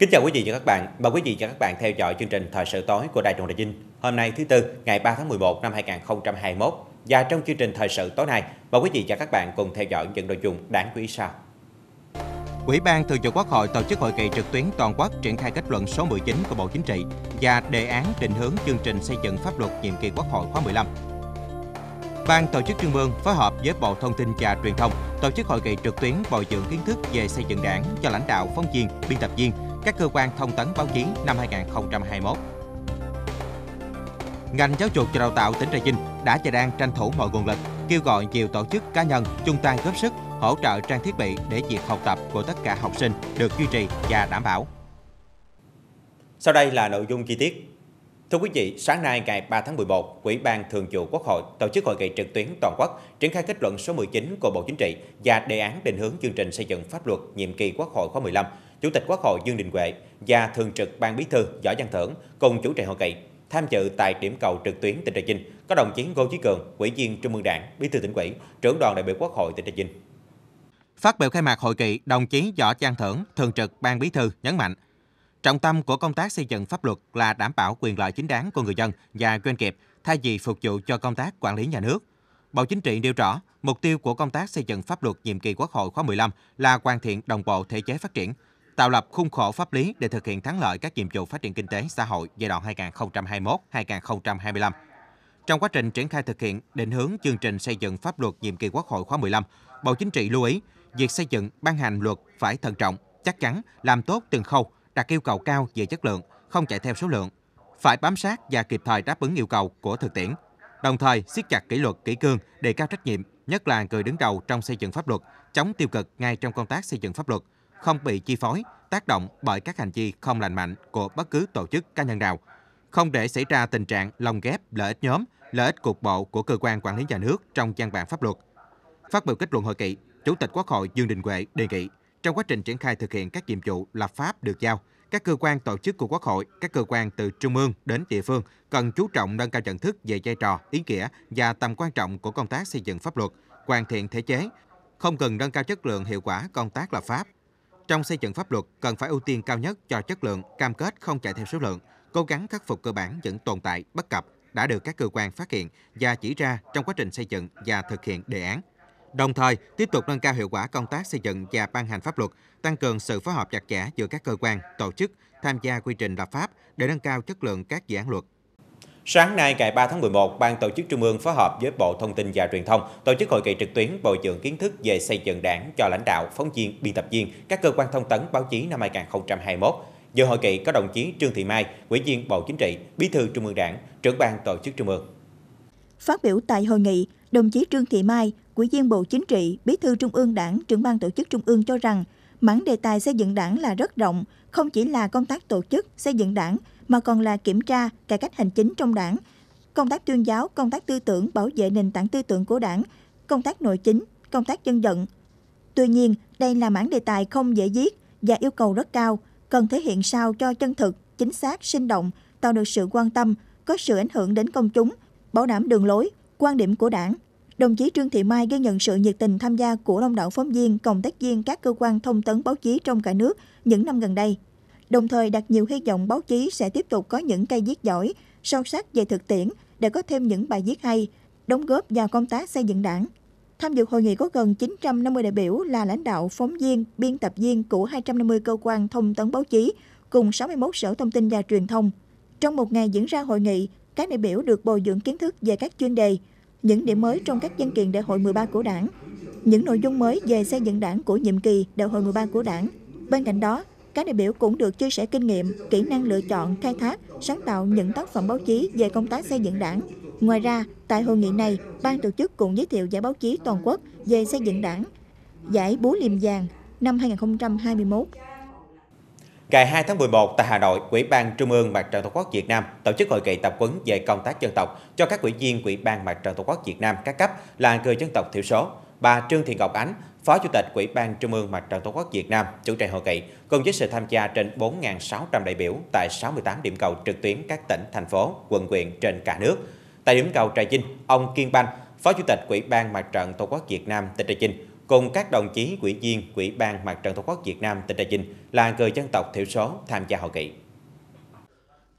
Kính chào quý vị và các bạn. Mời quý vị và các bạn theo dõi chương trình Thời sự tối của Đài Truyền hình Dinh. Hôm nay thứ tư, ngày 3 tháng 11 năm 2021. Và trong chương trình Thời sự tối nay, mời quý vị và các bạn cùng theo dõi những nội dung đáng quý sau. Ủy ban Thường vụ Quốc hội tổ chức hội nghị trực tuyến toàn quốc triển khai kết luận số 19 của Bộ Chính trị và đề án định hướng chương trình xây dựng pháp luật nhiệm kỳ Quốc hội khóa 15. Ban tổ chức Trung ương phối hợp với Bộ Thông tin và Truyền thông tổ chức hội nghị trực tuyến bồi dưỡng kiến thức về xây dựng đảng cho lãnh đạo phóng viên, biên tập viên, các cơ quan thông tấn báo chí năm 2021. Ngành giáo dục và đào tạo tỉnh Trà Vinh đã và đang tranh thủ mọi nguồn lực, kêu gọi nhiều tổ chức cá nhân chung tay góp sức hỗ trợ trang thiết bị để việc học tập của tất cả học sinh được duy trì và đảm bảo. Sau đây là nội dung chi tiết. Thưa quý vị, sáng nay ngày 3 tháng 11, Ủy ban Thường vụ Quốc hội tổ chức hội nghị trực tuyến toàn quốc triển khai kết luận số 19 của Bộ Chính trị và đề án định hướng chương trình xây dựng pháp luật nhiệm kỳ Quốc hội khóa 15 Chủ tịch Quốc hội Dương Đình Huệ và Thường trực Ban Bí thư Võ Văn Thưởng cùng chủ trì hội nghị. Tham dự tại điểm cầu trực tuyến tỉnh Trà Vinh có đồng chí Ngô Chí Cường, Ủy viên Trung ương Đảng, Bí thư tỉnh ủy, trưởng đoàn đại biểu Quốc hội tỉnh Trà Vinh. Phát biểu khai mạc hội nghị, đồng chí Võ Văn Thưởng, Thường trực Ban Bí thư nhấn mạnh, trọng tâm của công tác xây dựng pháp luật là đảm bảo quyền lợi chính đáng của người dân và doanh nghiệp thay vì phục vụ cho công tác quản lý nhà nước. Bộ Chính trị nêu rõ, mục tiêu của công tác xây dựng pháp luật nhiệm kỳ Quốc hội khóa 15 là hoàn thiện đồng bộ thể chế phát triển, tạo lập khung khổ pháp lý để thực hiện thắng lợi các nhiệm vụ phát triển kinh tế xã hội giai đoạn 2021-2025. Trong quá trình triển khai thực hiện định hướng chương trình xây dựng pháp luật nhiệm kỳ Quốc hội khóa 15, Bộ Chính trị lưu ý việc xây dựng ban hành luật phải thận trọng, chắc chắn, làm tốt từng khâu, đặt yêu cầu cao về chất lượng, không chạy theo số lượng, phải bám sát và kịp thời đáp ứng yêu cầu của thực tiễn. Đồng thời, siết chặt kỷ luật kỷ cương, đề cao trách nhiệm, nhất là người đứng đầu trong xây dựng pháp luật, chống tiêu cực ngay trong công tác xây dựng pháp luật, không bị chi phối, tác động bởi các hành vi không lành mạnh của bất cứ tổ chức cá nhân nào, không để xảy ra tình trạng lồng ghép lợi ích nhóm, lợi ích cục bộ của cơ quan quản lý nhà nước trong văn bản pháp luật. Phát biểu kết luận hội nghị, Chủ tịch Quốc hội Dương Đình Huệ đề nghị trong quá trình triển khai thực hiện các nhiệm vụ lập pháp được giao, các cơ quan tổ chức của Quốc hội, các cơ quan từ trung ương đến địa phương cần chú trọng nâng cao nhận thức về vai trò, ý nghĩa và tầm quan trọng của công tác xây dựng pháp luật, hoàn thiện thể chế, không cần nâng cao chất lượng hiệu quả công tác lập pháp, trong xây dựng pháp luật, cần phải ưu tiên cao nhất cho chất lượng, cam kết không chạy theo số lượng, cố gắng khắc phục cơ bản những tồn tại, bất cập đã được các cơ quan phát hiện và chỉ ra trong quá trình xây dựng và thực hiện đề án. Đồng thời, tiếp tục nâng cao hiệu quả công tác xây dựng và ban hành pháp luật, tăng cường sự phối hợp chặt chẽ giữa các cơ quan, tổ chức tham gia quy trình lập pháp để nâng cao chất lượng các dự án luật Sáng nay ngày 3 tháng 11, Ban tổ chức Trung ương phối hợp với Bộ Thông tin và Truyền thông tổ chức hội nghị trực tuyến bồi dưỡng kiến thức về xây dựng đảng cho lãnh đạo, phóng viên, biên tập viên, các cơ quan thông tấn báo chí năm 2021. Dự hội nghị có đồng chí Trương Thị Mai, Ủy viên Bộ Chính trị, Bí thư Trung ương Đảng, trưởng ban tổ chức Trung ương. Phát biểu tại hội nghị, đồng chí Trương Thị Mai, Ủy viên Bộ Chính trị, Bí thư Trung ương Đảng, trưởng ban tổ chức Trung ương cho rằng, mảng đề tài xây dựng đảng là rất rộng, không chỉ là công tác tổ chức, xây dựng đảng mà còn là kiểm tra, cải cách hành chính trong đảng, công tác tuyên giáo, công tác tư tưởng, bảo vệ nền tảng tư tưởng của đảng, công tác nội chính, công tác dân vận. Tuy nhiên, đây là mảng đề tài không dễ viết và yêu cầu rất cao, cần thể hiện sao cho chân thực, chính xác, sinh động, tạo được sự quan tâm, có sự ảnh hưởng đến công chúng, bảo đảm đường lối, quan điểm của đảng. Đồng chí Trương Thị Mai ghi nhận sự nhiệt tình tham gia của đông đảo phóng viên, cộng tác viên các cơ quan thông tấn báo chí trong cả nước những năm gần đây đồng thời đặt nhiều hy vọng báo chí sẽ tiếp tục có những cây viết giỏi, sâu sắc về thực tiễn để có thêm những bài viết hay, đóng góp vào công tác xây dựng đảng. Tham dự hội nghị có gần 950 đại biểu là lãnh đạo, phóng viên, biên tập viên của 250 cơ quan thông tấn báo chí cùng 61 sở thông tin và truyền thông. Trong một ngày diễn ra hội nghị, các đại biểu được bồi dưỡng kiến thức về các chuyên đề, những điểm mới trong các văn kiện đại hội 13 của đảng, những nội dung mới về xây dựng đảng của nhiệm kỳ đại hội 13 của đảng. Bên cạnh đó, các đại biểu cũng được chia sẻ kinh nghiệm, kỹ năng lựa chọn, khai thác, sáng tạo những tác phẩm báo chí về công tác xây dựng đảng. Ngoài ra, tại hội nghị này, ban tổ chức cũng giới thiệu giải báo chí toàn quốc về xây dựng đảng, giải Búa Liềm Vàng năm 2021. Ngày 2 tháng 11 tại Hà Nội, Ủy ban Trung ương Mặt trận Tổ quốc Việt Nam tổ chức hội nghị tập huấn về công tác dân tộc cho các ủy viên Ủy ban Mặt trận Tổ quốc Việt Nam các cấp là người dân tộc thiểu số. Bà Trương Thị Ngọc Ánh, Phó Chủ tịch Ủy ban Trung ương Mặt trận Tổ quốc Việt Nam chủ trì hội nghị cùng với sự tham gia trên 4.600 đại biểu tại 68 điểm cầu trực tuyến các tỉnh, thành phố, quận huyện trên cả nước. Tại điểm cầu Trà Vinh, ông Kiên Banh, Phó Chủ tịch Ủy ban Mặt trận Tổ quốc Việt Nam tỉnh Trà Vinh cùng các đồng chí ủy viên Ủy ban Mặt trận Tổ quốc Việt Nam tỉnh Trà Vinh là người dân tộc thiểu số tham gia hội nghị.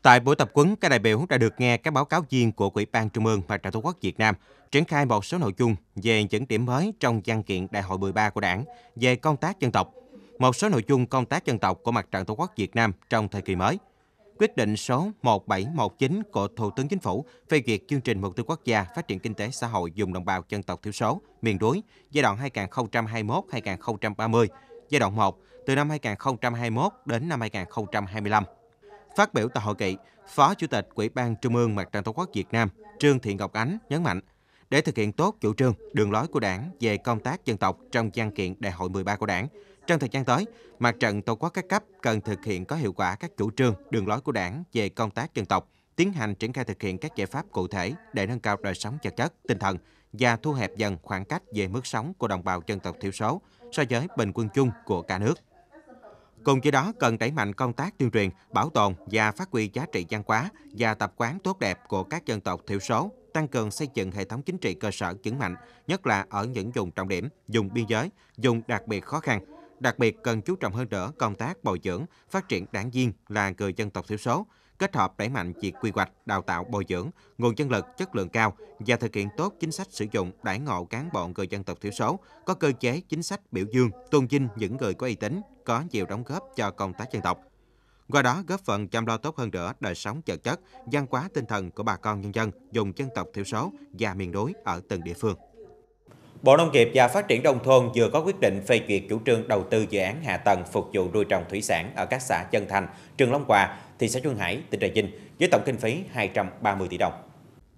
Tại buổi tập huấn, các đại biểu đã được nghe các báo cáo viên của Ủy ban Trung ương Mặt trận Tổ quốc Việt Nam triển khai một số nội dung về những điểm mới trong văn kiện Đại hội 13 của Đảng về công tác dân tộc, một số nội dung công tác dân tộc của Mặt trận Tổ quốc Việt Nam trong thời kỳ mới. Quyết định số 1719 của Thủ tướng Chính phủ phê duyệt chương trình mục tiêu quốc gia phát triển kinh tế xã hội vùng đồng bào dân tộc thiểu số miền núi giai đoạn 2021-2030, giai đoạn 1 từ năm 2021 đến năm 2025. Phát biểu tại hội nghị, Phó Chủ tịch Ủy ban Trung ương Mặt trận Tổ quốc Việt Nam Trương Thị Ngọc Ánh nhấn mạnh để thực hiện tốt chủ trương, đường lối của Đảng về công tác dân tộc trong văn kiện Đại hội 13 của Đảng. Trong thời gian tới, mặt trận Tổ quốc các cấp cần thực hiện có hiệu quả các chủ trương, đường lối của Đảng về công tác dân tộc, tiến hành triển khai thực hiện các giải pháp cụ thể để nâng cao đời sống vật chất, tinh thần và thu hẹp dần khoảng cách về mức sống của đồng bào dân tộc thiểu số so với bình quân chung của cả nước. Cùng với đó, cần đẩy mạnh công tác tuyên truyền, bảo tồn và phát huy giá trị văn hóa và tập quán tốt đẹp của các dân tộc thiểu số tăng cường xây dựng hệ thống chính trị cơ sở vững mạnh, nhất là ở những vùng trọng điểm, vùng biên giới, vùng đặc biệt khó khăn. Đặc biệt cần chú trọng hơn nữa công tác bồi dưỡng, phát triển đảng viên là người dân tộc thiểu số, kết hợp đẩy mạnh việc quy hoạch, đào tạo bồi dưỡng, nguồn nhân lực chất lượng cao và thực hiện tốt chính sách sử dụng đãi ngộ cán bộ người dân tộc thiểu số, có cơ chế chính sách biểu dương, tôn vinh những người có uy tín, có nhiều đóng góp cho công tác dân tộc qua đó góp phần chăm lo tốt hơn nữa đời sống vật chất, văn hóa tinh thần của bà con nhân dân dùng dân tộc thiểu số và miền núi ở từng địa phương. Bộ Nông nghiệp và Phát triển Đông thôn vừa có quyết định phê duyệt chủ trương đầu tư dự án hạ tầng phục vụ nuôi trồng thủy sản ở các xã Chân Thành, Trường Long Hòa, thị xã Duyên Hải, tỉnh Trà Vinh với tổng kinh phí 230 tỷ đồng.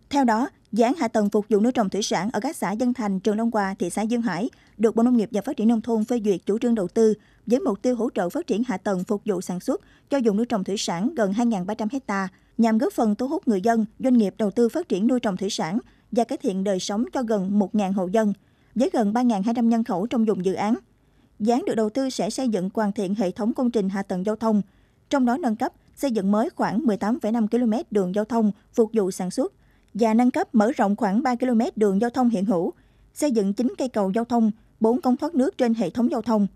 Theo đó, dự án hạ tầng phục vụ nuôi trồng thủy sản ở các xã Dân Thành, Trường Long Hòa, thị xã Dương Hải được Bộ Nông nghiệp và Phát triển Nông thôn phê duyệt chủ trương đầu tư với mục tiêu hỗ trợ phát triển hạ tầng phục vụ sản xuất cho dùng nuôi trồng thủy sản gần 2.300 hecta nhằm góp phần thu hút người dân, doanh nghiệp đầu tư phát triển nuôi trồng thủy sản và cải thiện đời sống cho gần 1.000 hộ dân, với gần 3.200 nhân khẩu trong vùng dự án. Dự án được đầu tư sẽ xây dựng hoàn thiện hệ thống công trình hạ tầng giao thông, trong đó nâng cấp, xây dựng mới khoảng 18,5 km đường giao thông phục vụ sản xuất và nâng cấp mở rộng khoảng 3 km đường giao thông hiện hữu, xây dựng 9 cây cầu giao thông, 4 cống thoát nước trên hệ thống giao thông,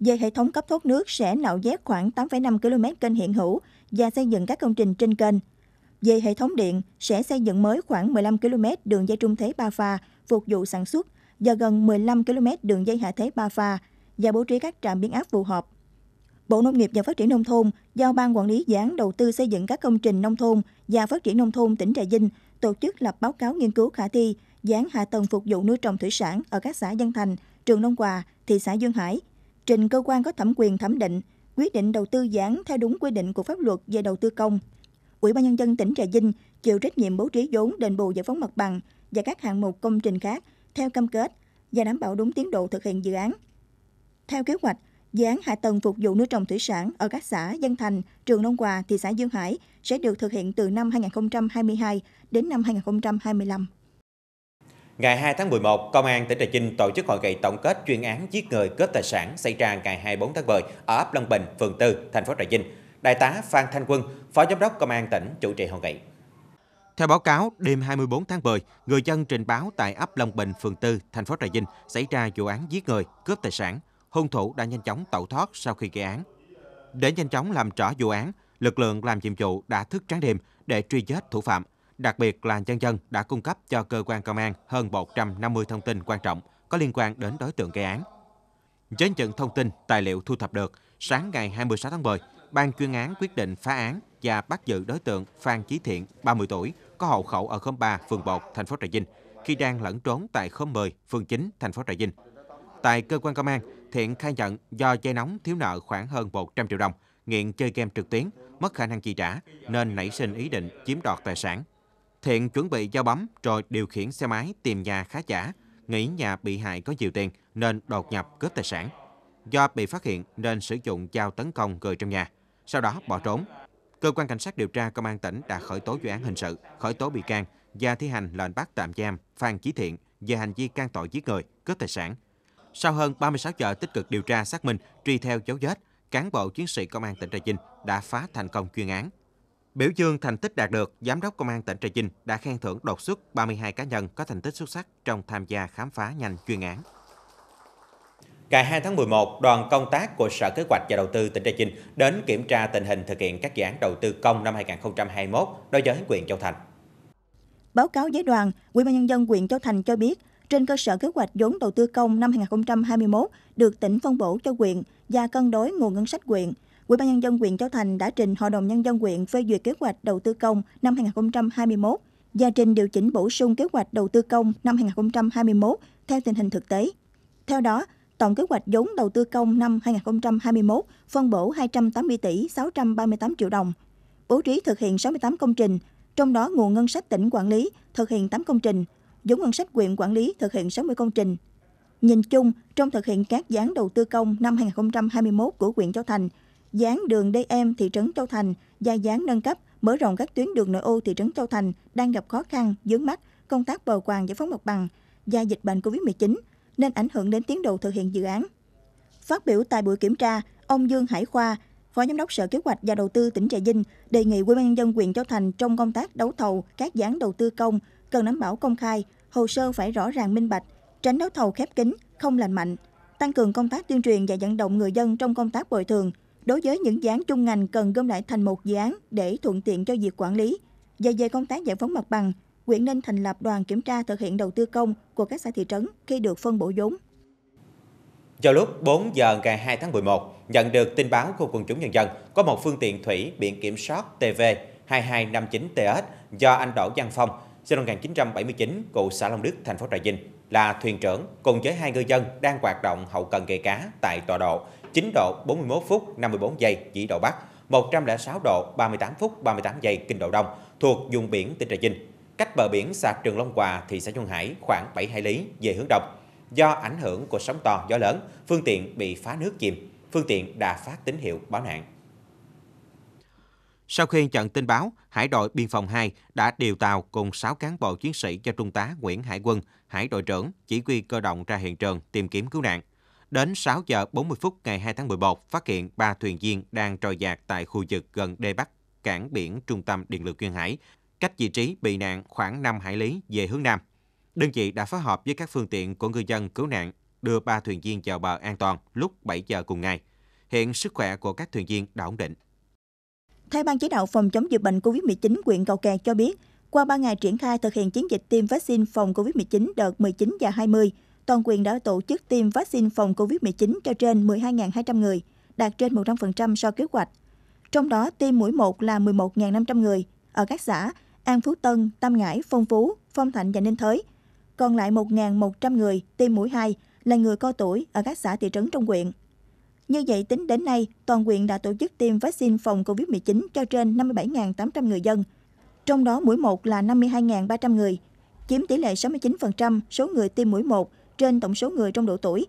về hệ thống cấp thoát nước sẽ nạo vét khoảng 8,5 km kênh hiện hữu và xây dựng các công trình trên kênh. Về hệ thống điện, sẽ xây dựng mới khoảng 15 km đường dây trung thế ba pha phục vụ sản xuất và gần 15 km đường dây hạ thế ba pha và bố trí các trạm biến áp phù hợp. Bộ Nông nghiệp và Phát triển Nông thôn giao Ban Quản lý Dự án đầu tư xây dựng các công trình nông thôn và phát triển nông thôn tỉnh Trà Vinh tổ chức lập báo cáo nghiên cứu khả thi dự hạ tầng phục vụ nuôi trồng thủy sản ở các xã Dân Thành, Trường nông Hòa, thị xã Dương Hải, trình cơ quan có thẩm quyền thẩm định, quyết định đầu tư dự án theo đúng quy định của pháp luật về đầu tư công. Ủy ban nhân dân tỉnh Trà Vinh chịu trách nhiệm bố trí vốn đền bù giải phóng mặt bằng và các hạng mục công trình khác theo cam kết và đảm bảo đúng tiến độ thực hiện dự án. Theo kế hoạch, dự án hạ tầng phục vụ nuôi trồng thủy sản ở các xã Dân Thành, Trường Đông Hòa, thị xã Dương Hải sẽ được thực hiện từ năm 2022 đến năm 2025. Ngày 2 tháng 11, Công an tỉnh Trà Vinh tổ chức hội nghị tổng kết chuyên án giết người cướp tài sản xảy ra ngày 24 tháng 10 ở ấp Long Bình, phường 4, thành phố Trà Vinh. Đại tá Phan Thanh Quân, Phó Giám đốc Công an tỉnh chủ trì hội nghị. Theo báo cáo, đêm 24 tháng 10, người dân trình báo tại ấp Long Bình, phường 4, thành phố Trà Vinh xảy ra vụ án giết người, cướp tài sản. Hung thủ đã nhanh chóng tẩu thoát sau khi gây án. Để nhanh chóng làm rõ vụ án, lực lượng làm nhiệm vụ đã thức trắng đêm để truy vết thủ phạm – Đặc biệt là nhân dân đã cung cấp cho cơ quan công an hơn 150 thông tin quan trọng có liên quan đến đối tượng gây án. Với những thông tin, tài liệu thu thập được, sáng ngày 26 tháng 10, ban chuyên án quyết định phá án và bắt giữ đối tượng Phan Chí Thiện, 30 tuổi, có hộ khẩu ở khóm 3, phường 1, thành phố Trà Vinh, khi đang lẫn trốn tại khóm 10, phường 9, thành phố Trà Vinh. Tại cơ quan công an, Thiện khai nhận do dây nóng thiếu nợ khoảng hơn 100 triệu đồng, nghiện chơi game trực tuyến, mất khả năng chi trả nên nảy sinh ý định chiếm đoạt tài sản Thiện chuẩn bị dao bấm rồi điều khiển xe máy tìm nhà khá giả, nghĩ nhà bị hại có nhiều tiền nên đột nhập cướp tài sản. Do bị phát hiện nên sử dụng dao tấn công người trong nhà, sau đó bỏ trốn. Cơ quan cảnh sát điều tra công an tỉnh đã khởi tố vụ án hình sự, khởi tố bị can và thi hành lệnh bắt tạm giam Phan Chí Thiện về hành vi can tội giết người, cướp tài sản. Sau hơn 36 giờ tích cực điều tra xác minh, truy theo dấu vết, cán bộ chiến sĩ công an tỉnh Trà Vinh đã phá thành công chuyên án, Biểu dương thành tích đạt được, Giám đốc Công an tỉnh Trà Vinh đã khen thưởng đột xuất 32 cá nhân có thành tích xuất sắc trong tham gia khám phá nhanh chuyên án. Ngày 2 tháng 11, đoàn công tác của Sở Kế hoạch và Đầu tư tỉnh Trà Vinh đến kiểm tra tình hình thực hiện các dự án đầu tư công năm 2021 đối với huyện Châu Thành. Báo cáo với đoàn, Ủy ban nhân dân huyện Châu Thành cho biết, trên cơ sở kế hoạch vốn đầu tư công năm 2021 được tỉnh phân bổ cho huyện và cân đối nguồn ngân sách huyện – Ủy ban nhân dân huyện Châu Thành đã trình Hội đồng nhân dân huyện phê duyệt kế hoạch đầu tư công năm 2021 và trình điều chỉnh bổ sung kế hoạch đầu tư công năm 2021 theo tình hình thực tế. Theo đó, tổng kế hoạch vốn đầu tư công năm 2021 phân bổ 280 tỷ 638 triệu đồng, bố trí thực hiện 68 công trình, trong đó nguồn ngân sách tỉnh quản lý thực hiện 8 công trình, vốn ngân sách huyện quản lý thực hiện 60 công trình. Nhìn chung, trong thực hiện các dự án đầu tư công năm 2021 của huyện Châu Thành, dán đường DM thị trấn Châu Thành, gia dán nâng cấp, mở rộng các tuyến đường nội ô thị trấn Châu Thành đang gặp khó khăn, dướng mắt, công tác bầu quàng giải phóng mặt bằng, do dịch bệnh COVID-19 nên ảnh hưởng đến tiến độ thực hiện dự án. Phát biểu tại buổi kiểm tra, ông Dương Hải Khoa, Phó Giám đốc Sở Kế hoạch và Đầu tư tỉnh Trà Vinh đề nghị Ủy ban nhân dân huyện Châu Thành trong công tác đấu thầu các dự án đầu tư công cần đảm bảo công khai, hồ sơ phải rõ ràng minh bạch, tránh đấu thầu khép kín, không lành mạnh, tăng cường công tác tuyên truyền và vận động người dân trong công tác bồi thường, Đối với những dự án chung ngành cần gom lại thành một dự án để thuận tiện cho việc quản lý. Và về công tác giải phóng mặt bằng, huyện nên thành lập đoàn kiểm tra thực hiện đầu tư công của các xã thị trấn khi được phân bổ vốn. Vào lúc 4 giờ ngày 2 tháng 11, nhận được tin báo của quần chúng nhân dân có một phương tiện thủy biển kiểm soát TV 2259TS do anh Đỗ Văn Phong, sinh năm 1979, cụ xã Long Đức, thành phố Trà Vinh, là thuyền trưởng cùng với hai ngư dân đang hoạt động hậu cần nghề cá tại tọa độ 9 độ 41 phút 54 giây chỉ độ Bắc, 106 độ 38 phút 38 giây kinh độ Đông, thuộc vùng biển tỉnh Trà Vinh. Cách bờ biển xã Trường Long Hòa, thị xã Duyên Hải khoảng hải lý về hướng đông. Do ảnh hưởng của sóng to gió lớn, phương tiện bị phá nước chìm, phương tiện đã phát tín hiệu báo nạn. Sau khi nhận tin báo, Hải đội Biên phòng 2 đã điều tàu cùng 6 cán bộ chiến sĩ cho Trung tá Nguyễn Hải Quân, Hải đội trưởng, chỉ huy cơ động ra hiện trường tìm kiếm cứu nạn. Đến 6 giờ 40 phút ngày 2 tháng 11, phát hiện ba thuyền viên đang trôi dạt tại khu vực gần đê Bắc, cảng biển trung tâm điện lực Duyên Hải, cách vị trí bị nạn khoảng 5 hải lý về hướng Nam. Đơn vị đã phối hợp với các phương tiện của ngư dân cứu nạn đưa ba thuyền viên vào bờ an toàn lúc 7 giờ cùng ngày. Hiện sức khỏe của các thuyền viên đã ổn định. Theo Ban chỉ đạo phòng chống dịch bệnh COVID-19 quyện Cầu Kè cho biết, qua 3 ngày triển khai thực hiện chiến dịch tiêm vaccine phòng COVID-19 đợt 19 và 20, toàn quyền đã tổ chức tiêm vaccine phòng COVID-19 cho trên 12.200 người, đạt trên 100% so kế hoạch. Trong đó, tiêm mũi 1 là 11.500 người ở các xã An Phú Tân, Tam Ngãi, Phong Phú, Phong Thạnh và Ninh Thới. Còn lại 1.100 người tiêm mũi 2 là người cao tuổi ở các xã thị trấn trong huyện. Như vậy, tính đến nay, toàn huyện đã tổ chức tiêm vaccine phòng COVID-19 cho trên 57.800 người dân. Trong đó, mũi 1 là 52.300 người, chiếm tỷ lệ 69% số người tiêm mũi 1 trên tổng số người trong độ tuổi.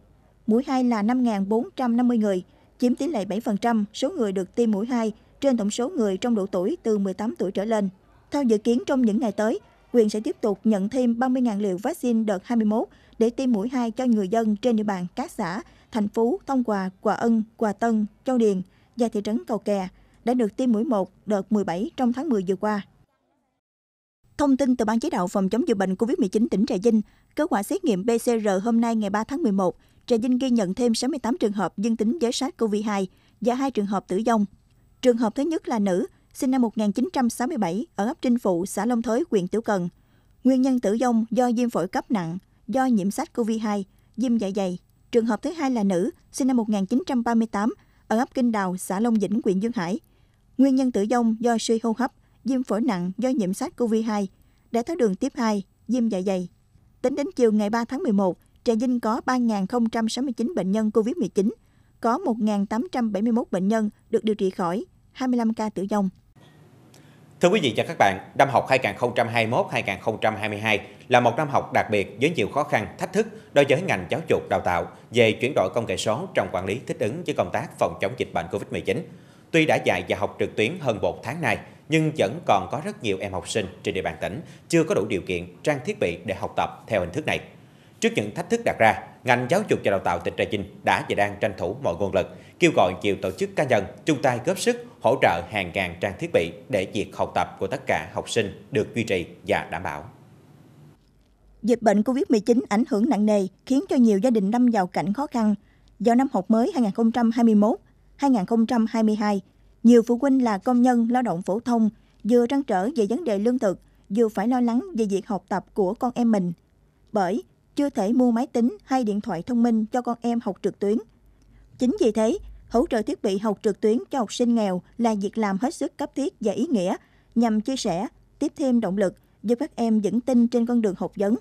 Mũi 2 là 5.450 người, chiếm tỷ lệ 7% số người được tiêm mũi 2 trên tổng số người trong độ tuổi từ 18 tuổi trở lên. Theo dự kiến trong những ngày tới, quyền sẽ tiếp tục nhận thêm 30.000 liều vaccine đợt 21 để tiêm mũi 2 cho người dân trên địa bàn các xã Thành Phú, thông Hòa, Hòa Ân, Hòa Tân, Châu Điền và thị trấn Cầu Kè đã được tiêm mũi 1 đợt 17 trong tháng 10 vừa qua. Thông tin từ Ban chỉ đạo phòng chống dịch bệnh COVID-19 tỉnh Trà Vinh, kết quả xét nghiệm PCR hôm nay ngày 3 tháng 11, Trà Vinh ghi nhận thêm 68 trường hợp dương tính với SARS-CoV-2 và 2 trường hợp tử vong. Trường hợp thứ nhất là nữ, sinh năm 1967 ở ấp Trinh Phụ, xã Long Thới, huyện Tiểu Cần. Nguyên nhân tử vong do viêm phổi cấp nặng, do nhiễm SARS-CoV-2, viêm dạ dày. Trường hợp thứ hai là nữ, sinh năm 1938 ở ấp Kinh Đào, xã Long Vĩnh, huyện Dương Hải. Nguyên nhân tử vong do suy hô hấp, viêm phổi nặng do nhiễm SARS-CoV-2, đái tháo đường tiếp 2, viêm dạ dày. Tính đến chiều ngày 3 tháng 11, Trà Vinh có 3.069 bệnh nhân COVID-19, có 1.871 bệnh nhân được điều trị khỏi, 25 ca tử vong. Thưa quý vị và các bạn, năm học 2021-2022 là một năm học đặc biệt với nhiều khó khăn, thách thức đối với ngành giáo dục đào tạo về chuyển đổi công nghệ số trong quản lý thích ứng với công tác phòng chống dịch bệnh COVID-19. Tuy đã dạy và học trực tuyến hơn một tháng nay, nhưng vẫn còn có rất nhiều em học sinh trên địa bàn tỉnh chưa có đủ điều kiện, trang thiết bị để học tập theo hình thức này. Trước những thách thức đặt ra, ngành giáo dục và đào tạo tỉnh Trà Vinh đã và đang tranh thủ mọi nguồn lực, kêu gọi nhiều tổ chức cá nhân chung tay góp sức hỗ trợ hàng ngàn trang thiết bị để việc học tập của tất cả học sinh được duy trì và đảm bảo. Dịch bệnh COVID-19 ảnh hưởng nặng nề khiến cho nhiều gia đình lâm vào cảnh khó khăn. Do năm học mới 2021-2022, nhiều phụ huynh là công nhân lao động phổ thông, vừa trăn trở về vấn đề lương thực, vừa phải lo lắng về việc học tập của con em mình. Bởi chưa thể mua máy tính hay điện thoại thông minh cho con em học trực tuyến. Chính vì thế, hỗ trợ thiết bị học trực tuyến cho học sinh nghèo là việc làm hết sức cấp thiết và ý nghĩa nhằm chia sẻ, tiếp thêm động lực giúp các em vững tin trên con đường học vấn.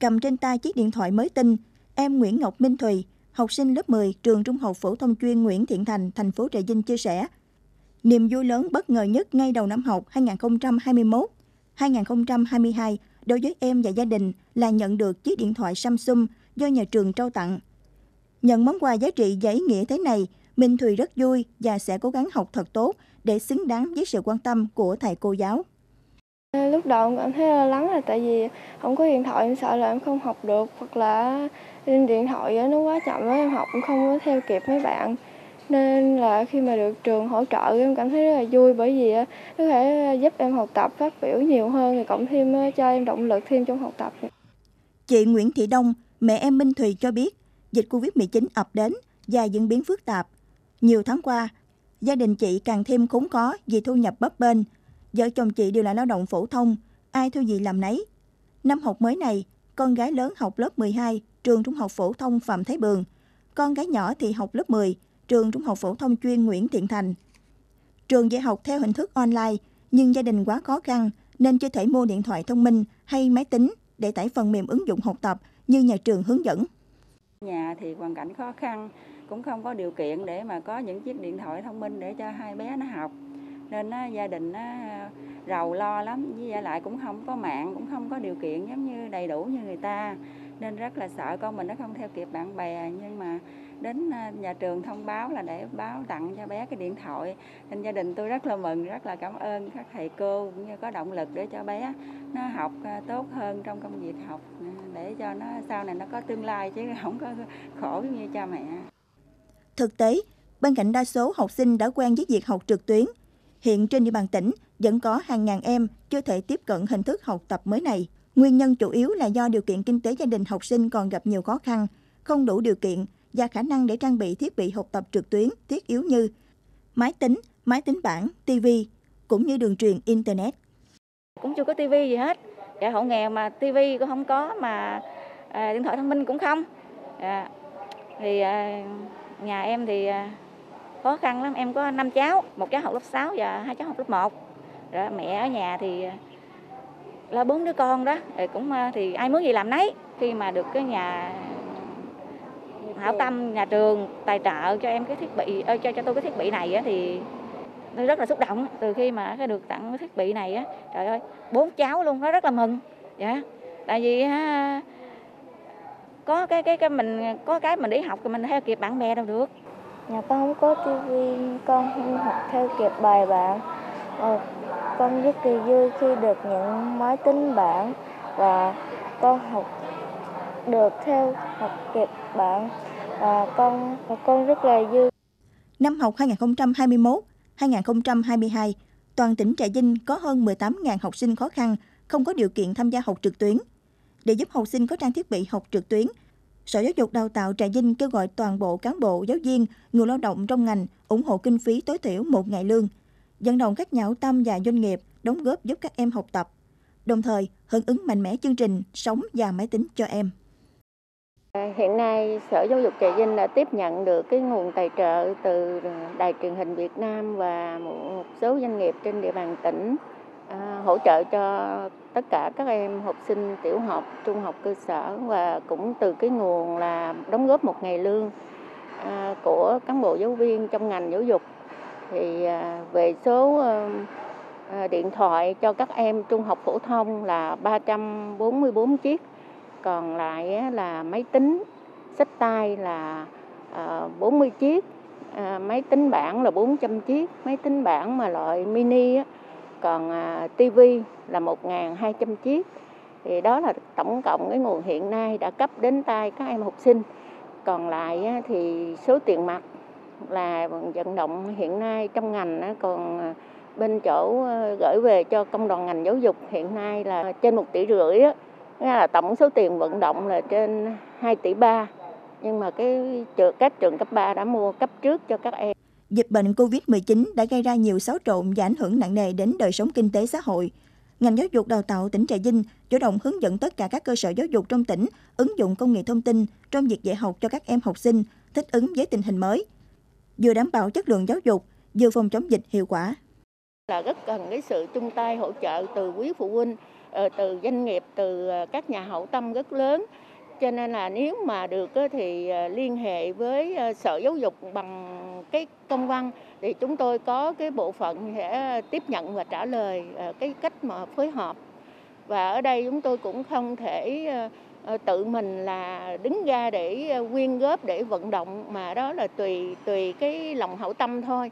Cầm trên tay chiếc điện thoại mới tinh, em Nguyễn Ngọc Minh Thùy, học sinh lớp 10 trường Trung học phổ thông chuyên Nguyễn Thiện Thành, thành phố Trà Vinh chia sẻ – Niềm vui lớn bất ngờ nhất ngay đầu năm học 2021-2022 đối với em và gia đình là nhận được chiếc điện thoại Samsung do nhà trường trao tặng. Nhận món quà giá trị và ý nghĩa thế này, Minh Thùy rất vui và sẽ cố gắng học thật tốt để xứng đáng với sự quan tâm của thầy cô giáo. À, lúc đầu em cảm thấy lo lắng là tại vì không có điện thoại em sợ là em không học được hoặc là điện thoại nó quá chậm em học cũng không có theo kịp mấy bạn nên là khi mà được trường hỗ trợ em cảm thấy rất là vui bởi vì nó có thể giúp em học tập phát biểu nhiều hơn thì cộng thêm cho em động lực thêm trong học tập. Chị Nguyễn Thị Đông, mẹ em Minh Thùy cho biết dịch Covid-19 ập đến và diễn biến phức tạp. Nhiều tháng qua, gia đình chị càng thêm khốn khó vì thu nhập bấp bênh. Vợ chồng chị đều là lao động phổ thông, ai thu gì làm nấy. Năm học mới này, con gái lớn học lớp 12, trường trung học phổ thông Phạm Thái Bường. Con gái nhỏ thì học lớp 10, trường Trung học phổ thông chuyên Nguyễn Thiện Thành. Trường dạy học theo hình thức online, nhưng gia đình quá khó khăn nên chưa thể mua điện thoại thông minh hay máy tính để tải phần mềm ứng dụng học tập như nhà trường hướng dẫn. Nhà thì hoàn cảnh khó khăn, cũng không có điều kiện để mà có những chiếc điện thoại thông minh để cho hai bé nó học. Nên á, gia đình á, rầu lo lắm, với lại cũng không có mạng, cũng không có điều kiện giống như đầy đủ như người ta. Nên rất là sợ con mình nó không theo kịp bạn bè nhưng mà đến ờ, nhà trường thông báo là để báo tặng cho bé cái điện thoại nên gia đình tôi rất là mừng rất là cảm ơn các thầy cô cũng như có động lực để cho bé nó học ờ, tốt hơn trong công việc học ờ, để cho nó sau này nó có tương lai chứ không có khổ như cha mẹ thực tế bên cạnh đa số học sinh đã quen với việc học trực tuyến hiện trên địa bàn tỉnh vẫn có hàng ngàn em chưa thể tiếp cận hình thức học tập mới này Nguyên nhân chủ yếu là do điều kiện kinh tế gia đình học sinh còn gặp nhiều khó khăn, không đủ điều kiện và khả năng để trang bị thiết bị học tập trực tuyến thiết yếu như máy tính, máy tính bảng, TV cũng như đường truyền Internet. Cũng chưa có TV gì hết. Dạ, hộ nghèo mà TV cũng không có mà à, điện thoại thông minh cũng không. À, thì à, nhà em thì à, khó khăn lắm. Em có 5 cháu, một cháu học lớp 6 và hai cháu học lớp 1. Rồi dạ, mẹ ở nhà thì là bốn đứa con đó, thì cũng à, thì ai muốn gì làm nấy. Khi mà được cái nhà hảo tâm nhà trường tài trợ cho em cái thiết bị cho cho tôi cái thiết bị này thì tôi rất là xúc động từ khi mà được tặng cái thiết bị này á trời ơi bốn cháu luôn nó rất là mừng dạ tại vì có cái cái cái mình có cái mình đi học thì mình theo kịp bạn bè đâu được nhà con không có tivi con không học theo kịp bài bạn ờ, con rất kỳ vui khi được những máy tính bảng và con học được theo học kịp bản và con và con rất là vui. Năm học 2021-2022, toàn tỉnh Trà Vinh có hơn 18.000 học sinh khó khăn không có điều kiện tham gia học trực tuyến. Để giúp học sinh có trang thiết bị học trực tuyến, Sở Giáo dục Đào tạo Trà Vinh kêu gọi toàn bộ cán bộ, giáo viên, người lao động trong ngành ủng hộ kinh phí tối thiểu một ngày lương, vận động các nhà hảo tâm và doanh nghiệp đóng góp giúp các em học tập, đồng thời hưởng ứng mạnh mẽ chương trình Sống và Máy tính cho em. À, hiện nay Sở Giáo dục Trà Vinh đã tiếp nhận được cái nguồn tài trợ từ Đài truyền hình Việt Nam và một số doanh nghiệp trên địa bàn tỉnh à, hỗ trợ cho tất cả các em học sinh tiểu học, trung học cơ sở và cũng từ cái nguồn là đóng góp một ngày lương à, của cán bộ giáo viên trong ngành giáo dục thì về số điện thoại cho các em trung học phổ thông là 344 chiếc còn lại là máy tính sách tay là 40 ờ, chiếc ờ, máy tính bảng là 400 chiếc máy tính bảng mà loại mini còn ờ, tivi là 1.200 chiếc thì đó là tổng cộng cái nguồn hiện nay đã cấp đến tay các em học sinh còn lại thì số tiền mặt là vận động hiện nay trong ngành còn bên chỗ gửi về cho công đoàn ngành giáo dục hiện nay là trên một tỷ rưỡi nghĩa là tổng số tiền vận động là trên 2 tỷ 3 nhưng mà cái các trường cấp 3 đã mua cấp trước cho các em. Dịch bệnh COVID-19 đã gây ra nhiều xáo trộn và ảnh hưởng nặng nề đến đời sống kinh tế xã hội. Ngành giáo dục đào tạo tỉnh Trà Vinh chủ động hướng dẫn tất cả các cơ sở giáo dục trong tỉnh ứng dụng công nghệ thông tin trong việc dạy học cho các em học sinh thích ứng với tình hình mới, vừa đảm bảo chất lượng giáo dục, vừa phòng chống dịch hiệu quả. Là rất cần cái sự chung tay hỗ trợ từ quý phụ huynh Ờ, từ doanh nghiệp từ ờ, các nhà hậu tâm rất lớn cho nên là nếu mà được thì ờ, liên hệ với sở giáo dục bằng cái công văn thì chúng tôi có cái bộ phận sẽ tiếp nhận và trả lời cái cách mà phối hợp và ở đây chúng tôi cũng không thể Ờ, tự mình là đứng ra để ờ, quyên góp để vận động mà đó là tùy tùy cái lòng hảo tâm thôi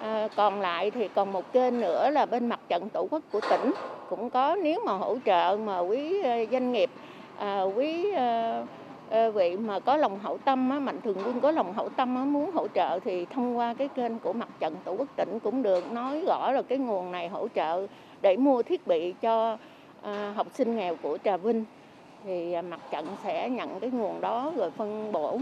à, còn lại thì còn một kênh nữa là bên mặt trận tổ quốc của tỉnh cũng có nếu mà hỗ trợ mà quý doanh nghiệp à, quý à, vị mà có lòng hậu tâm á, mạnh thường quân có lòng hậu tâm á, muốn hỗ trợ thì thông qua cái kênh của mặt trận tổ quốc tỉnh cũng được nói rõ là cái nguồn này hỗ trợ để mua thiết bị cho à, học sinh nghèo của trà vinh thì à, mặt trận sẽ nhận cái nguồn đó rồi phân bổ.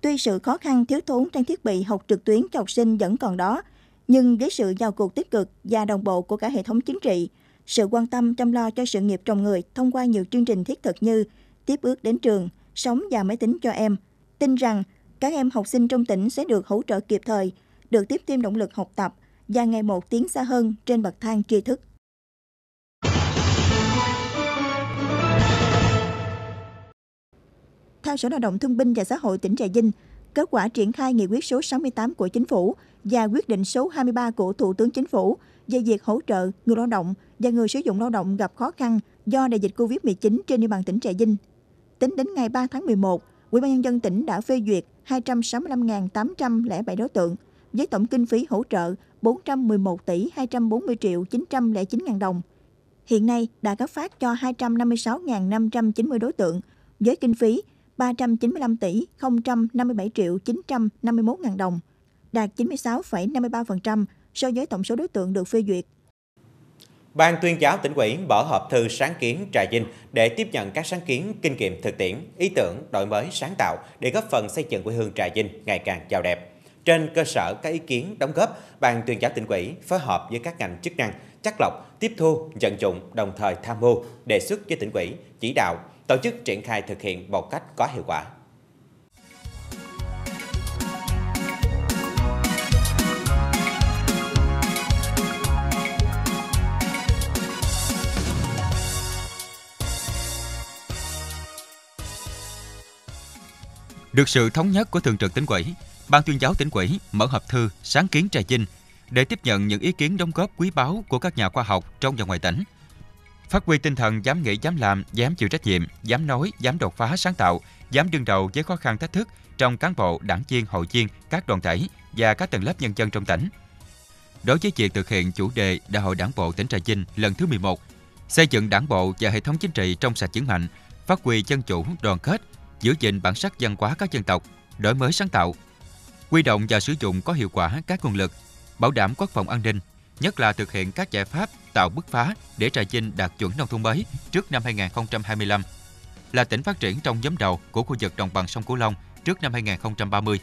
Tuy sự khó khăn thiếu thốn trang thiết bị học trực tuyến cho học sinh vẫn còn đó, nhưng với sự giao cuộc tích cực và đồng bộ của cả hệ thống chính trị, sự quan tâm chăm lo cho sự nghiệp trồng người thông qua nhiều chương trình thiết thực như tiếp ước đến trường, sống và máy tính cho em, tin rằng các em học sinh trong tỉnh sẽ được hỗ trợ kịp thời, được tiếp thêm động lực học tập và ngày một tiến xa hơn trên bậc thang tri thức. theo Sở Lao động Thương binh và Xã hội tỉnh Trà Vinh, kết quả triển khai nghị quyết số 68 của Chính phủ và quyết định số 23 của Thủ tướng Chính phủ về việc hỗ trợ người lao động và người sử dụng lao động gặp khó khăn do đại dịch Covid-19 trên địa bàn tỉnh Trà Vinh. Tính đến ngày 3 tháng 11, Ủy ban nhân dân tỉnh đã phê duyệt 265.807 đối tượng với tổng kinh phí hỗ trợ 411 tỷ 240 triệu 909 ngàn đồng. Hiện nay đã cấp phát cho 256.590 đối tượng với kinh phí 395 tỷ 057 triệu 951 ngàn đồng, đạt 96,53% so với tổng số đối tượng được phê duyệt. Ban tuyên giáo tỉnh ủy mở họp thư sáng kiến Trà Vinh để tiếp nhận các sáng kiến, kinh nghiệm thực tiễn, ý tưởng, đổi mới, sáng tạo để góp phần xây dựng quê hương Trà Vinh ngày càng giàu đẹp. Trên cơ sở các ý kiến đóng góp, Ban tuyên giáo tỉnh ủy phối hợp với các ngành chức năng, chắc lọc, tiếp thu, nhận dụng, đồng thời tham mưu, đề xuất với tỉnh ủy, chỉ đạo tổ chức triển khai thực hiện một cách có hiệu quả. Được sự thống nhất của Thường trực tỉnh ủy, Ban tuyên giáo tỉnh ủy mở hộp thư sáng kiến trà vinh để tiếp nhận những ý kiến đóng góp quý báu của các nhà khoa học trong và ngoài tỉnh – phát huy tinh thần dám nghĩ, dám làm, dám chịu trách nhiệm, dám nói, dám đột phá sáng tạo, dám đương đầu với khó khăn thách thức trong cán bộ, đảng viên, hội viên, các đoàn thể và các tầng lớp nhân dân trong tỉnh. Đối với việc thực hiện chủ đề Đại hội Đảng bộ tỉnh Trà Vinh lần thứ 11, xây dựng Đảng bộ và hệ thống chính trị trong sạch vững mạnh, phát huy dân chủ, đoàn kết, giữ gìn bản sắc văn hóa các dân tộc, đổi mới sáng tạo, huy động và sử dụng có hiệu quả các nguồn lực, bảo đảm quốc phòng an ninh, nhất là thực hiện các giải pháp tạo bứt phá để Trà Vinh đạt chuẩn nông thôn mới trước năm 2025, là tỉnh phát triển trong nhóm đầu của khu vực đồng bằng sông Cửu Long trước năm 2030.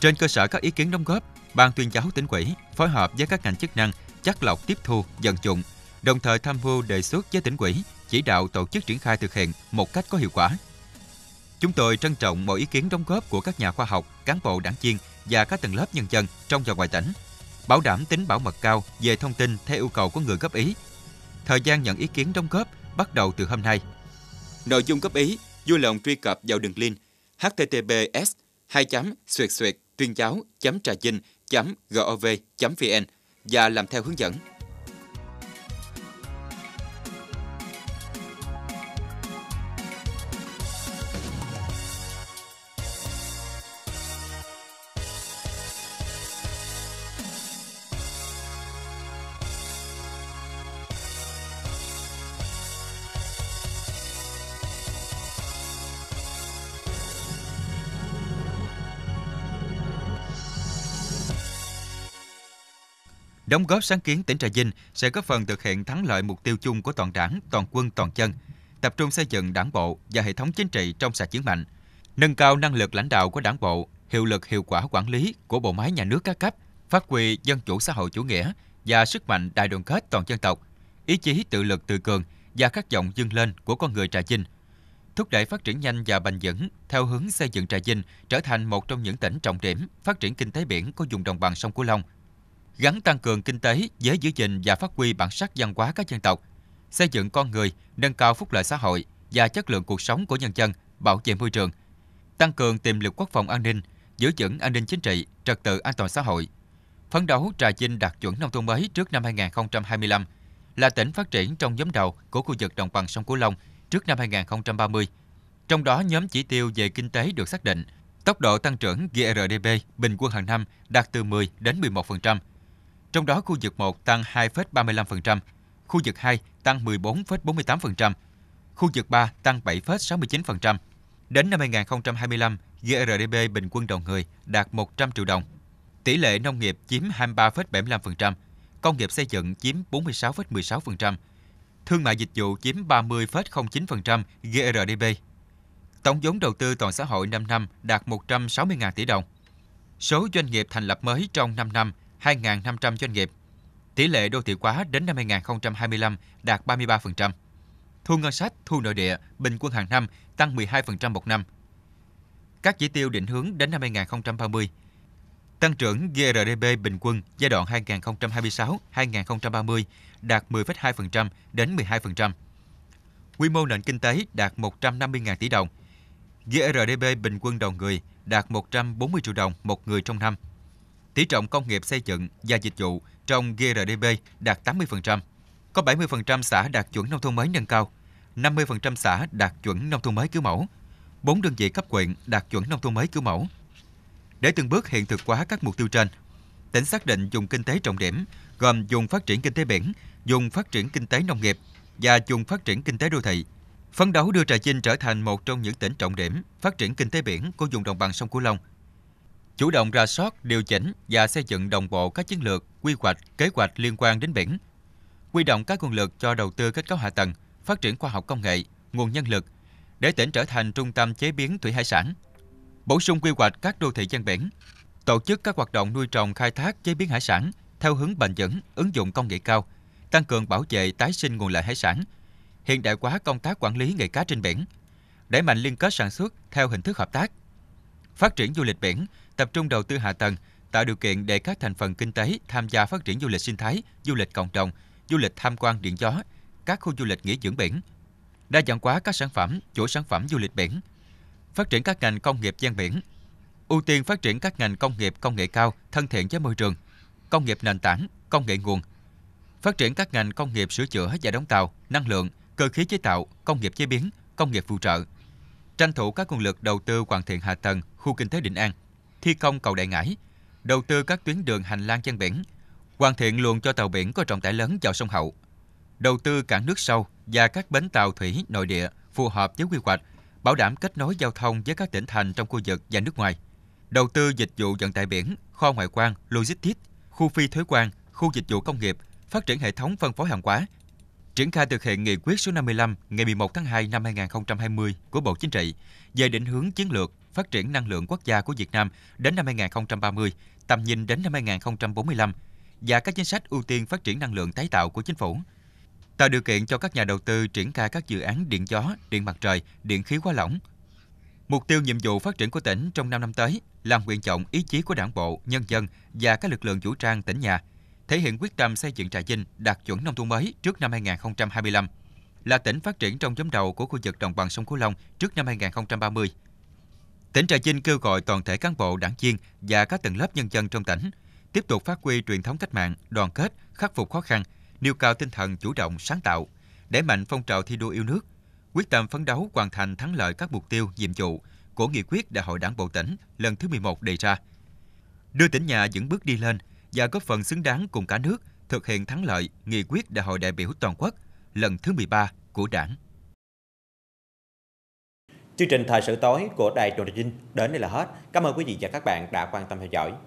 Trên cơ sở các ý kiến đóng góp, Ban tuyên giáo tỉnh ủy phối hợp với các ngành chức năng chắc lọc tiếp thu, dần dụng, đồng thời tham mưu đề xuất với tỉnh ủy chỉ đạo tổ chức triển khai thực hiện một cách có hiệu quả. Chúng tôi trân trọng mọi ý kiến đóng góp của các nhà khoa học, cán bộ đảng viên và các tầng lớp nhân dân trong và ngoài tỉnh bảo đảm tính bảo mật cao về thông tin theo yêu cầu của người góp ý. Thời gian nhận ý kiến đóng góp bắt đầu từ hôm nay. Nội dung góp ý vui lòng truy cập vào đường link https 2 xuyệt xuyệt tuyên giáo trà vinh gov vn và làm theo hướng dẫn. Đóng góp sáng kiến tỉnh Trà Vinh sẽ góp phần thực hiện thắng lợi mục tiêu chung của toàn đảng, toàn quân, toàn dân, tập trung xây dựng đảng bộ và hệ thống chính trị trong sạch vững mạnh, nâng cao năng lực lãnh đạo của đảng bộ, hiệu lực hiệu quả quản lý của bộ máy nhà nước các cấp, phát huy dân chủ xã hội chủ nghĩa và sức mạnh đại đoàn kết toàn dân tộc, ý chí tự lực tự cường và khát vọng dâng lên của con người Trà Vinh, thúc đẩy phát triển nhanh và bền vững theo hướng xây dựng Trà Vinh trở thành một trong những tỉnh trọng điểm phát triển kinh tế biển của vùng đồng bằng sông Cửu Long – gắn tăng cường kinh tế với giữ gìn và phát huy bản sắc văn hóa các dân tộc, xây dựng con người, nâng cao phúc lợi xã hội và chất lượng cuộc sống của nhân dân, bảo vệ môi trường, tăng cường tiềm lực quốc phòng an ninh, giữ vững an ninh chính trị, trật tự an toàn xã hội. Phấn đấu Trà Vinh đạt chuẩn nông thôn mới trước năm 2025 là tỉnh phát triển trong nhóm đầu của khu vực đồng bằng sông Cửu Long trước năm 2030. Trong đó nhóm chỉ tiêu về kinh tế được xác định, tốc độ tăng trưởng GRDP bình quân hàng năm đạt từ 10 đến 11%, trong đó khu vực 1 tăng 2,35%, khu vực 2 tăng 14,48%, khu vực 3 tăng 7,69%. Đến năm 2025, GRDP bình quân đầu người đạt 100 triệu đồng. Tỷ lệ nông nghiệp chiếm 23,75%, công nghiệp xây dựng chiếm 46,16%, thương mại dịch vụ chiếm 30,09% GRDP. Tổng vốn đầu tư toàn xã hội 5 năm đạt 160.000 tỷ đồng. Số doanh nghiệp thành lập mới trong 5 năm 2.500 doanh nghiệp. Tỷ lệ đô thị hóa đến năm 2025 đạt 33%. Thu ngân sách, thu nội địa bình quân hàng năm tăng 12% một năm. Các chỉ tiêu định hướng đến năm 2030 Tăng trưởng GRDP bình quân giai đoạn 2026-2030 đạt 10,2% đến 12%. Quy mô nền kinh tế đạt 150.000 tỷ đồng. GRDP bình quân đầu người đạt 140 triệu đồng một người trong năm tỷ trọng công nghiệp xây dựng và dịch vụ trong GRDP đạt 80%, có 70% xã đạt chuẩn nông thôn mới nâng cao, 50% xã đạt chuẩn nông thôn mới kiểu mẫu, 4 đơn vị cấp huyện đạt chuẩn nông thôn mới kiểu mẫu. Để từng bước hiện thực hóa các mục tiêu trên, tỉnh xác định dùng kinh tế trọng điểm gồm dùng phát triển kinh tế biển, dùng phát triển kinh tế nông nghiệp và dùng phát triển kinh tế đô thị. Phấn đấu đưa Trà Vinh trở thành một trong những tỉnh trọng điểm phát triển kinh tế biển của vùng đồng bằng sông Cửu Long chủ động ra soát, điều chỉnh và xây dựng đồng bộ các chiến lược, quy hoạch, kế hoạch liên quan đến biển, quy động các nguồn lực cho đầu tư kết cấu hạ tầng, phát triển khoa học công nghệ, nguồn nhân lực để tỉnh trở thành trung tâm chế biến thủy hải sản, bổ sung quy hoạch các đô thị ven biển, tổ chức các hoạt động nuôi trồng khai thác chế biến hải sản theo hướng bền vững, ứng dụng công nghệ cao, tăng cường bảo vệ tái sinh nguồn lợi hải sản, hiện đại hóa công tác quản lý nghề cá trên biển, đẩy mạnh liên kết sản xuất theo hình thức hợp tác, phát triển du lịch biển tập trung đầu tư hạ tầng, tạo điều kiện để các thành phần kinh tế tham gia phát triển du lịch sinh thái, du lịch cộng đồng, du lịch tham quan điện gió, các khu du lịch nghỉ dưỡng biển, đa dạng hóa các sản phẩm, chuỗi sản phẩm du lịch biển, phát triển các ngành công nghiệp gian biển, ưu tiên phát triển các ngành công nghiệp công nghệ cao thân thiện với môi trường, công nghiệp nền tảng, công nghệ nguồn, phát triển các ngành công nghiệp sửa chữa và đóng tàu, năng lượng, cơ khí chế tạo, công nghiệp chế biến, công nghiệp phụ trợ, tranh thủ các nguồn lực đầu tư hoàn thiện hạ tầng khu kinh tế Định An thi công cầu đại ngãi, đầu tư các tuyến đường hành lang ven biển, hoàn thiện luồng cho tàu biển có trọng tải lớn vào sông Hậu, đầu tư cảng nước sâu và các bến tàu thủy nội địa phù hợp với quy hoạch, bảo đảm kết nối giao thông với các tỉnh thành trong khu vực và nước ngoài, đầu tư dịch vụ vận tải biển, kho ngoại quan, logistics, khu phi thuế quan, khu dịch vụ công nghiệp, phát triển hệ thống phân phối hàng hóa, triển khai thực hiện nghị quyết số 55 ngày 11 tháng 2 năm 2020 của Bộ Chính trị về định hướng chiến lược phát triển năng lượng quốc gia của Việt Nam đến năm 2030, tầm nhìn đến năm 2045 và các chính sách ưu tiên phát triển năng lượng tái tạo của chính phủ. Tạo điều kiện cho các nhà đầu tư triển khai các dự án điện gió, điện mặt trời, điện khí hóa lỏng. Mục tiêu nhiệm vụ phát triển của tỉnh trong 5 năm tới là nguyện trọng ý chí của Đảng bộ, nhân dân và các lực lượng vũ trang tỉnh nhà, thể hiện quyết tâm xây dựng Trà Vinh đạt chuẩn nông thôn mới trước năm 2025 là tỉnh phát triển trong nhóm đầu của khu vực đồng bằng sông Cửu Long trước năm 2030. Tỉnh Trà Vinh kêu gọi toàn thể cán bộ, đảng viên và các tầng lớp nhân dân trong tỉnh tiếp tục phát huy truyền thống cách mạng, đoàn kết, khắc phục khó khăn, nêu cao tinh thần chủ động, sáng tạo, đẩy mạnh phong trào thi đua yêu nước, quyết tâm phấn đấu hoàn thành thắng lợi các mục tiêu, nhiệm vụ của nghị quyết Đại hội Đảng bộ tỉnh lần thứ 11 đề ra. Đưa tỉnh nhà những bước đi lên và góp phần xứng đáng cùng cả nước thực hiện thắng lợi nghị quyết Đại hội đại biểu toàn quốc lần thứ 13 của Đảng. Chương trình Thời sự tối của Đài Truyền hình đến đây là hết. Cảm ơn quý vị và các bạn đã quan tâm theo dõi.